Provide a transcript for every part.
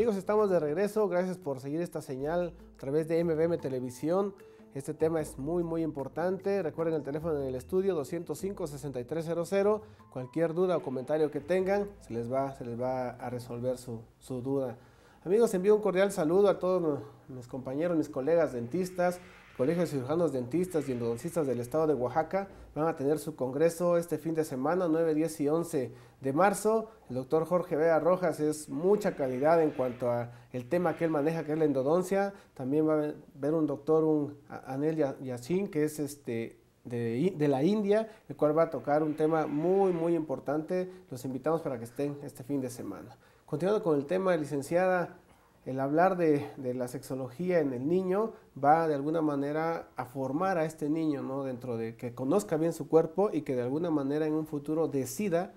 Amigos, estamos de regreso. Gracias por seguir esta señal a través de MBM Televisión. Este tema es muy, muy importante. Recuerden el teléfono en el estudio 205-6300. Cualquier duda o comentario que tengan, se les va, se les va a resolver su, su duda. Amigos, envío un cordial saludo a todos mis compañeros, mis colegas dentistas, Colegio de Cirujanos Dentistas y Endodoncistas del Estado de Oaxaca van a tener su congreso este fin de semana, 9, 10 y 11 de marzo. El doctor Jorge Vera Rojas es mucha calidad en cuanto a el tema que él maneja, que es la endodoncia. También va a ver un doctor, un Anel Yacin, que es este de, de, la India, el cual va a tocar un tema muy, muy importante. Los invitamos para que estén este fin de semana. Continuando con el tema, licenciada el hablar de, la sexología en el niño va de alguna manera a formar a este niño, ¿no? Dentro de que conozca bien su cuerpo y que de alguna manera en un futuro decida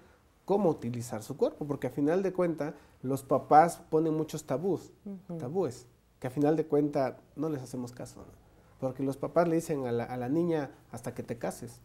cómo utilizar su cuerpo, porque a final de cuentas los papás ponen muchos tabús, tabúes, que a final de cuentas no les hacemos caso, ¿no? porque los papás le dicen a la, niña hasta que te cases,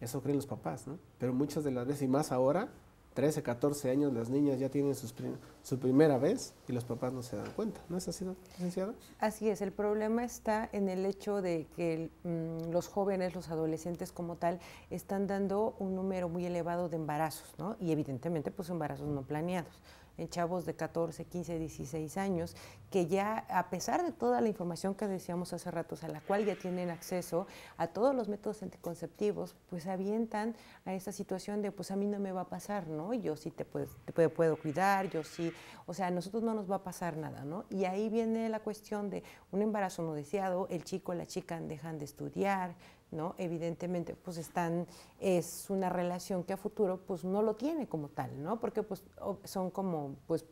eso creen los papás, ¿no? Pero muchas de las veces, y más ahora, 13, 14 años las niñas ya tienen sus su primera vez y los papás no se dan cuenta. ¿No es así, licenciada? Así es, el problema está en el hecho de que mm, los jóvenes, los adolescentes como tal, están dando un número muy elevado de embarazos, ¿no? Y evidentemente, pues embarazos no planeados en chavos de 14, 15, 16 años, que ya a pesar de toda la información que decíamos hace ratos, a la cual ya tienen acceso a todos los métodos anticonceptivos, pues avientan a esta situación de pues a mí no me va a pasar, ¿no? Yo sí te, te puedo cuidar, yo sí, o sea, a nosotros no nos va a pasar nada, ¿no? Y ahí viene la cuestión de un embarazo no deseado, el chico o la chica dejan de estudiar, ¿no? Evidentemente, pues están, es una relación que a futuro, pues no lo tiene como tal, ¿no? Porque pues son como, pues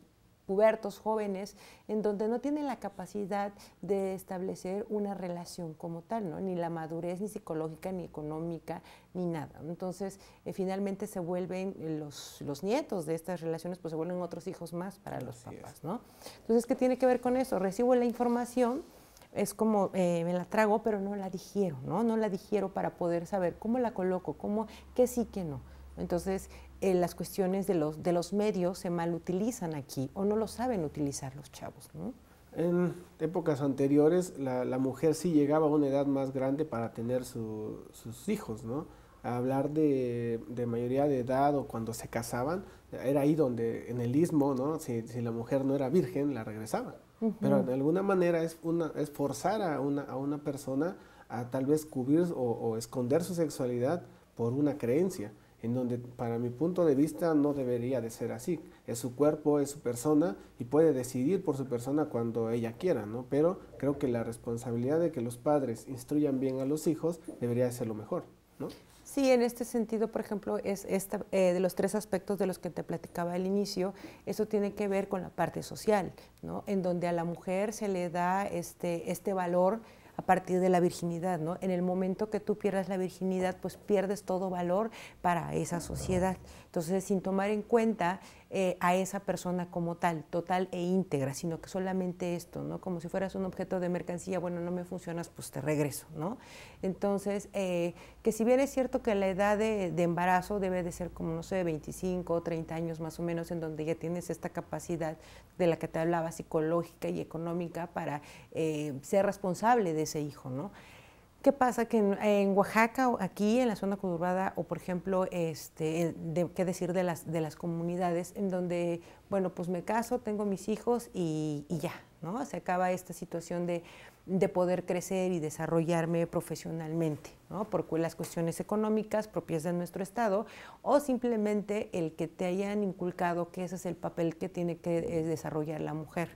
pubertos, jóvenes, en donde no tienen la capacidad de establecer una relación como tal, ¿no? ni la madurez ni psicológica, ni económica, ni nada. Entonces, eh, finalmente se vuelven eh, los, los, nietos de estas relaciones, pues se vuelven otros hijos más para los papás. ¿no? Entonces, ¿qué tiene que ver con eso? Recibo la información es como eh, me la trago, pero no la digiero, ¿no? No la digiero para poder saber cómo la coloco, cómo, qué sí, qué no. Entonces, eh, las cuestiones de los, de los medios se mal utilizan aquí o no lo saben utilizar los chavos, ¿no? En épocas anteriores, la, mujer sí llegaba a una edad más grande para tener sus hijos, ¿no? A hablar de, mayoría de edad o cuando se casaban, era ahí donde, en el istmo, ¿no? Si, si la mujer no era virgen, la regresaban. Pero de alguna manera es, forzar a una, persona a tal vez cubrir o, o, esconder su sexualidad por una creencia, en donde para mi punto de vista no debería de ser así. Es su cuerpo, es su persona y puede decidir por su persona cuando ella quiera, ¿no? Pero creo que la responsabilidad de que los padres instruyan bien a los hijos debería de ser lo mejor, ¿no? Sí, en este sentido, por ejemplo, es esta, eh, de los tres aspectos de los que te platicaba al inicio, eso tiene que ver con la parte social, ¿no? En donde a la mujer se le da este, este valor a partir de la virginidad, ¿no? En el momento que tú pierdas la virginidad, pues pierdes todo valor para esa sociedad. Entonces, sin tomar en cuenta eh, a esa persona como tal, total e íntegra, sino que solamente esto, ¿no? Como si fueras un objeto de mercancía, bueno, no me funcionas, pues te regreso, ¿no? Entonces, eh, que si bien es cierto que la edad de, embarazo debe de ser como, no sé, 25 30 años más o menos, en donde ya tienes esta capacidad de la que te hablaba psicológica y económica para eh, ser responsable de ese hijo, ¿no? ¿Qué pasa? Que en, Oaxaca, aquí en la zona conurbada, o por ejemplo, este, ¿qué decir de las, de las comunidades en donde, bueno, pues me caso, tengo mis hijos y, y ya, se acaba esta situación de, poder crecer y desarrollarme profesionalmente, Por las cuestiones económicas propias de nuestro Estado o simplemente el que te hayan inculcado que ese es el papel que tiene que eh, desarrollar la mujer,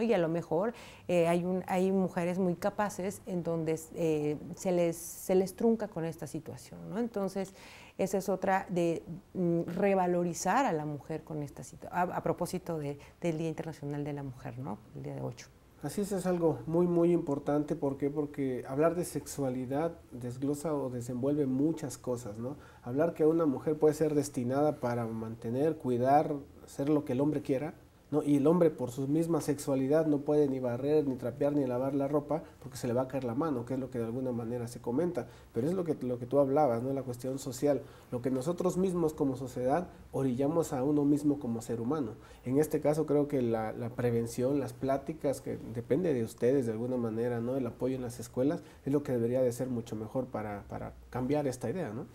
Y a lo mejor eh, hay, hay mujeres muy capaces en donde eh, se, les, se les trunca con esta situación, Entonces, esa es otra de mm, revalorizar a la mujer con esta a, a propósito del Día Internacional de la Mujer, ¿no? El día de 8. Así es, es algo muy, muy importante. ¿Por qué? Porque hablar de sexualidad desglosa o desenvuelve muchas cosas, ¿no? Hablar que una mujer puede ser destinada para mantener, cuidar, hacer lo que el hombre quiera, ¿no? Y el hombre por su misma sexualidad no puede ni barrer, ni trapear, ni lavar la ropa porque se le va a caer la mano, que es lo que de alguna manera se comenta. Pero es lo que, lo que tú hablabas, ¿no? La cuestión social, lo que nosotros mismos como sociedad orillamos a uno mismo como ser humano. En este caso creo que la, la prevención, las pláticas, que depende de ustedes de alguna manera, ¿no? El apoyo en las escuelas es lo que debería de ser mucho mejor para, para cambiar esta idea, ¿no?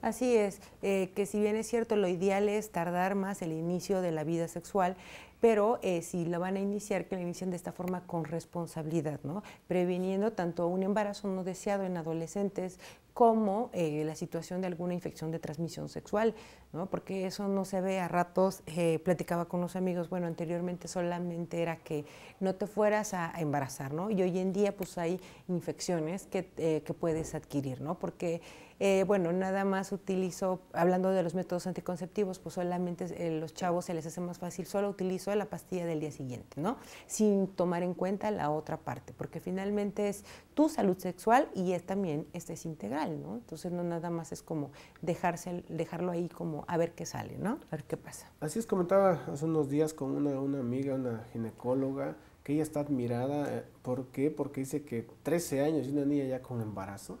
Así es, eh, que si bien es cierto, lo ideal es tardar más el inicio de la vida sexual, pero eh, si la van a iniciar, que la inicien de esta forma con responsabilidad, ¿no? previniendo tanto un embarazo no deseado en adolescentes como eh, la situación de alguna infección de transmisión sexual, ¿no? porque eso no se ve a ratos, eh, platicaba con los amigos, bueno, anteriormente solamente era que no te fueras a, embarazar, ¿no? y hoy en día pues hay infecciones que, que puedes adquirir, ¿no? porque eh, bueno, nada más utilizo, hablando de los métodos anticonceptivos, pues solamente eh, los chavos se les hace más fácil, solo utilizo la pastilla del día siguiente, ¿no? Sin tomar en cuenta la otra parte, porque finalmente es tu salud sexual y es también, este es integral, ¿no? Entonces no nada más es como dejarse, dejarlo ahí como a ver qué sale, ¿no? A ver qué pasa. Así es, comentaba hace unos días con una, una amiga, una ginecóloga, que ella está admirada, eh, ¿por qué? Porque dice que 13 años y una niña ya con embarazo,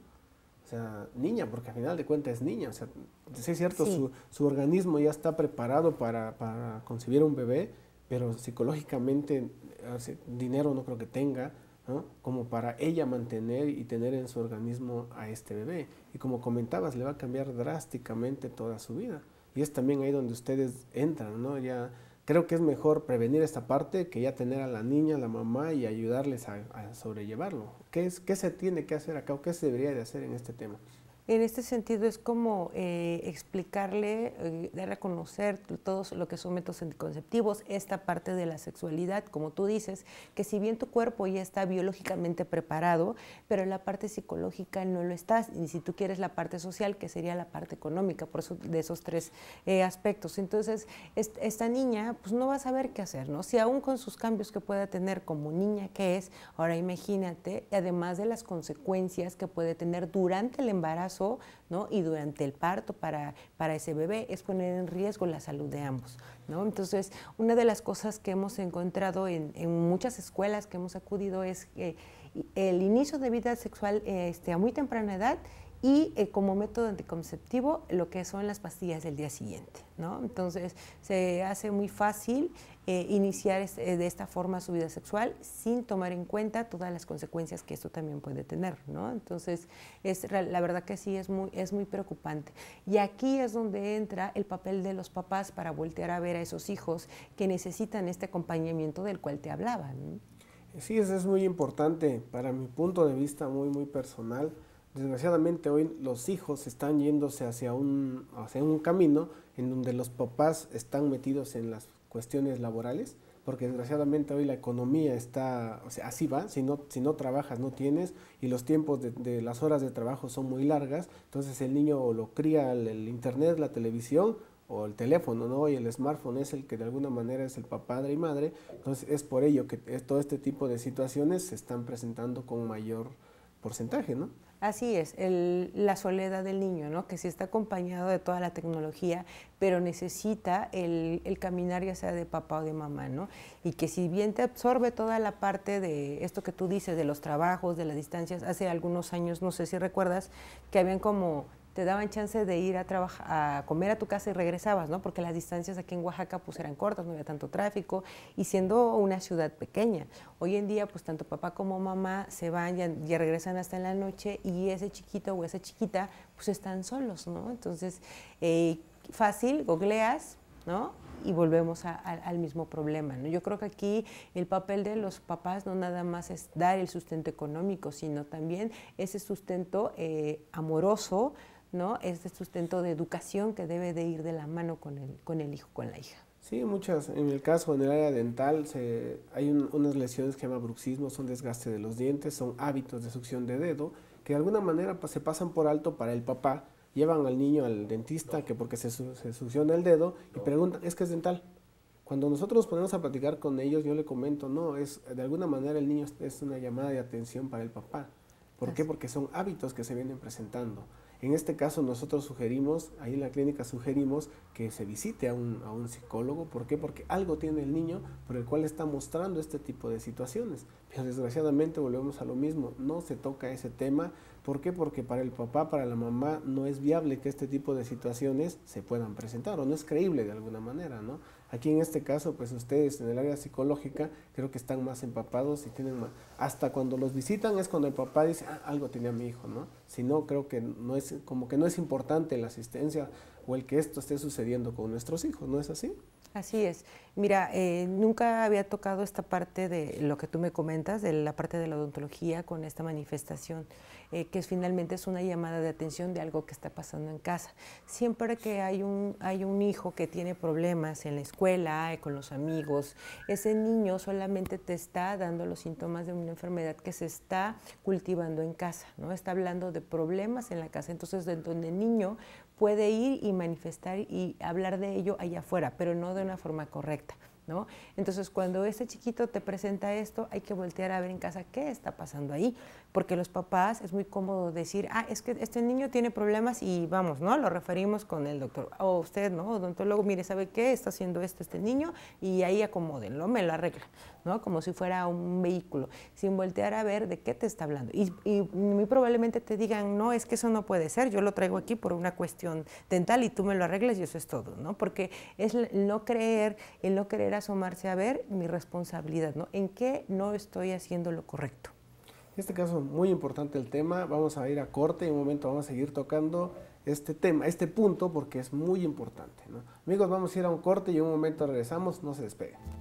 o sea, niña, porque al final de cuentas es niña, o sea, sí es cierto, Su, organismo ya está preparado para, para concebir un bebé, pero psicológicamente dinero no creo que tenga, ¿no? como para ella mantener y tener en su organismo a este bebé. Y como comentabas, le va a cambiar drásticamente toda su vida. Y es también ahí donde ustedes entran, ¿no? Ya Creo que es mejor prevenir esta parte que ya tener a la niña, a la mamá y ayudarles a, sobrellevarlo. ¿Qué, es, ¿Qué se tiene que hacer acá o qué se debería de hacer en este tema? En este sentido es como eh, explicarle, eh, dar a conocer todo lo que son métodos anticonceptivos, esta parte de la sexualidad, como tú dices, que si bien tu cuerpo ya está biológicamente preparado, pero la parte psicológica no lo está, Y si tú quieres la parte social, que sería la parte económica, por eso de esos tres eh, aspectos. Entonces, esta niña pues no va a saber qué hacer, ¿no? Si aún con sus cambios que pueda tener como niña que es, ahora imagínate, además de las consecuencias que puede tener durante el embarazo, ¿no? y durante el parto para, para ese bebé es poner en riesgo la salud de ambos. Entonces, una de las cosas que hemos encontrado en, muchas escuelas que hemos acudido es que el inicio de vida sexual este, a muy temprana edad y eh, como método anticonceptivo lo que son las pastillas del día siguiente, Entonces se hace muy fácil eh, iniciar eh, de esta forma su vida sexual sin tomar en cuenta todas las consecuencias que esto también puede tener, Entonces, es, la verdad que sí es muy, es muy preocupante. Y aquí es donde entra el papel de los papás para voltear a ver a esos hijos que necesitan este acompañamiento del cual te hablaba. Sí, eso es muy importante para mi punto de vista muy, muy personal. Desgraciadamente hoy los hijos están yéndose hacia un, hacia un camino en donde los papás están metidos en las cuestiones laborales, porque desgraciadamente hoy la economía está, o sea, así va, si no, si no trabajas no tienes, y los tiempos de, las horas de trabajo son muy largas, entonces el niño lo cría el, internet, la televisión o el teléfono, ¿no? Y el smartphone es el que de alguna manera es el padre y madre, entonces es por ello que eh, todo este tipo de situaciones se están presentando con mayor porcentaje, ¿no? Así es, la soledad del niño, ¿no? que si está acompañado de toda la tecnología, pero necesita el, el, caminar ya sea de papá o de mamá, ¿no? Y que si bien te absorbe toda la parte de esto que tú dices, de los trabajos, de las distancias, hace algunos años, no sé si recuerdas, que habían como te daban chance de ir a, trabajar, a comer a tu casa y regresabas, ¿no? Porque las distancias aquí en Oaxaca pues eran cortas, no había tanto tráfico y siendo una ciudad pequeña. Hoy en día pues tanto papá como mamá se van y regresan hasta en la noche y ese chiquito o esa chiquita pues están solos, ¿no? Entonces, eh, fácil, googleas, ¿no? y volvemos al mismo problema. Yo creo que aquí el papel de los papás no nada más es dar el sustento económico, sino también ese sustento eh, amoroso, ¿no? de sustento de educación que debe de ir de la mano con el, hijo, con la hija. Sí, muchas. En el caso, en el área dental, hay unas lesiones que se llama bruxismo, son desgaste de los dientes, son hábitos de succión de dedo, que de alguna manera pues, se pasan por alto para el papá, llevan al niño al dentista, que porque se, se succiona el dedo, y preguntan, ¿es que es dental? Cuando nosotros nos ponemos a platicar con ellos, yo le comento, no, es de alguna manera el niño es una llamada de atención para el papá. ¿Por qué? Porque son hábitos que se vienen presentando. En este caso nosotros sugerimos, ahí en la clínica sugerimos que se visite a un, a un, psicólogo. ¿Por qué? Porque algo tiene el niño por el cual está mostrando este tipo de situaciones. Pero desgraciadamente volvemos a lo mismo, no se toca ese tema. ¿Por qué? Porque para el papá, para la mamá, no es viable que este tipo de situaciones se puedan presentar o no es creíble de alguna manera, ¿no? Aquí en este caso, pues ustedes en el área psicológica creo que están más empapados y tienen más... Hasta cuando los visitan es cuando el papá dice, ah, algo tenía mi hijo, ¿no? Si no, creo que no es, como que no es importante la asistencia o el que esto esté sucediendo con nuestros hijos, ¿no es así? Así es. Mira, eh, nunca había tocado esta parte de lo que tú me comentas, de la parte de la odontología con esta manifestación, eh, que finalmente es una llamada de atención de algo que está pasando en casa. Siempre que hay un, hay un hijo que tiene problemas en la escuela, eh, con los amigos, ese niño solamente te está dando los síntomas de una enfermedad que se está cultivando en casa, ¿no? Está hablando de problemas en la casa. Entonces, donde niño puede ir y manifestar y hablar de ello allá afuera, pero no de una forma correcta. ¿No? Entonces, cuando este chiquito te presenta esto, hay que voltear a ver en casa qué está pasando ahí, porque los papás es muy cómodo decir, ah, es que este niño tiene problemas y vamos, ¿no? Lo referimos con el doctor, o usted, ¿no? Odontólogo, mire, ¿sabe qué? Está haciendo esto este niño y ahí acomódenlo, me lo arregla, ¿no? Como si fuera un vehículo, sin voltear a ver de qué te está hablando. Y, y muy probablemente te digan, no, es que eso no puede ser, yo lo traigo aquí por una cuestión dental y tú me lo arreglas y eso es todo, ¿no? Porque es el no creer, el no querer asomarse a ver mi responsabilidad, ¿no? ¿En qué no estoy haciendo lo correcto? En este caso, muy importante el tema. Vamos a ir a corte y en un momento vamos a seguir tocando este tema, este punto, porque es muy importante. Amigos, vamos a ir a un corte y en un momento regresamos. No se despeguen.